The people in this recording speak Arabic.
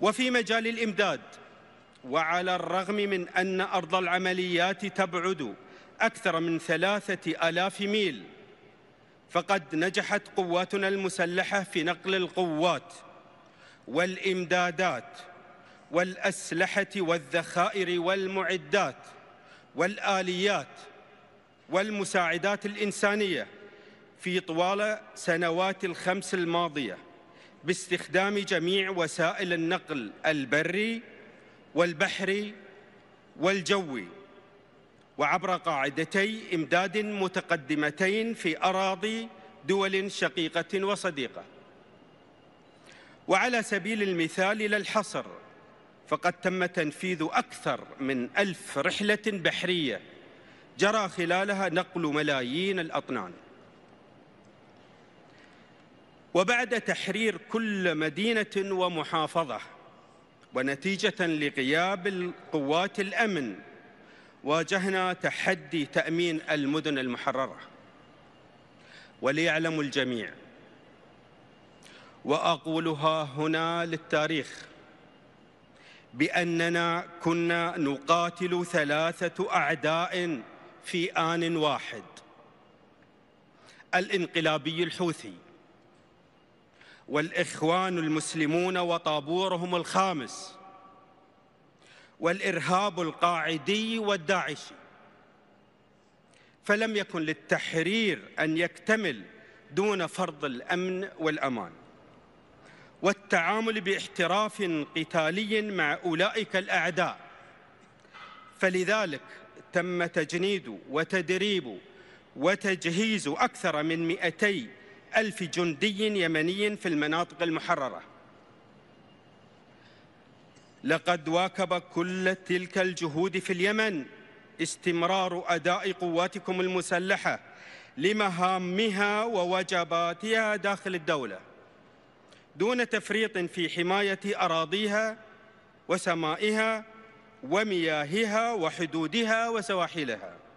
وفي مجال الإمداد وعلى الرغم من أن أرض العمليات تبعد أكثر من ثلاثة آلاف ميل فقد نجحت قواتنا المسلحة في نقل القوات والإمدادات والأسلحة والذخائر والمعدات والآليات والمساعدات الإنسانية في طوال سنوات الخمس الماضية باستخدام جميع وسائل النقل البري والبحري والجوي وعبر قاعدتي إمداد متقدمتين في أراضي دول شقيقة وصديقة وعلى سبيل المثال للحصر الحصر فقد تم تنفيذ أكثر من ألف رحلة بحرية جرى خلالها نقل ملايين الأطنان وبعد تحرير كل مدينة ومحافظة ونتيجة لغياب القوات الأمن واجهنا تحدي تأمين المدن المحررة وليعلم الجميع وأقولها هنا للتاريخ بأننا كنا نقاتل ثلاثة أعداء في آن واحد الانقلابي الحوثي والإخوان المسلمون وطابورهم الخامس والإرهاب القاعدي والداعشي فلم يكن للتحرير أن يكتمل دون فرض الأمن والأمان والتعامل باحتراف قتالي مع أولئك الأعداء فلذلك تم تجنيد وتدريب وتجهيز أكثر من 200 ألف جندي يمني في المناطق المحررة لقد واكب كل تلك الجهود في اليمن استمرار أداء قواتكم المسلحة لمهامها ووجباتها داخل الدولة دون تفريط في حماية أراضيها وسمائها ومياهها وحدودها وسواحلها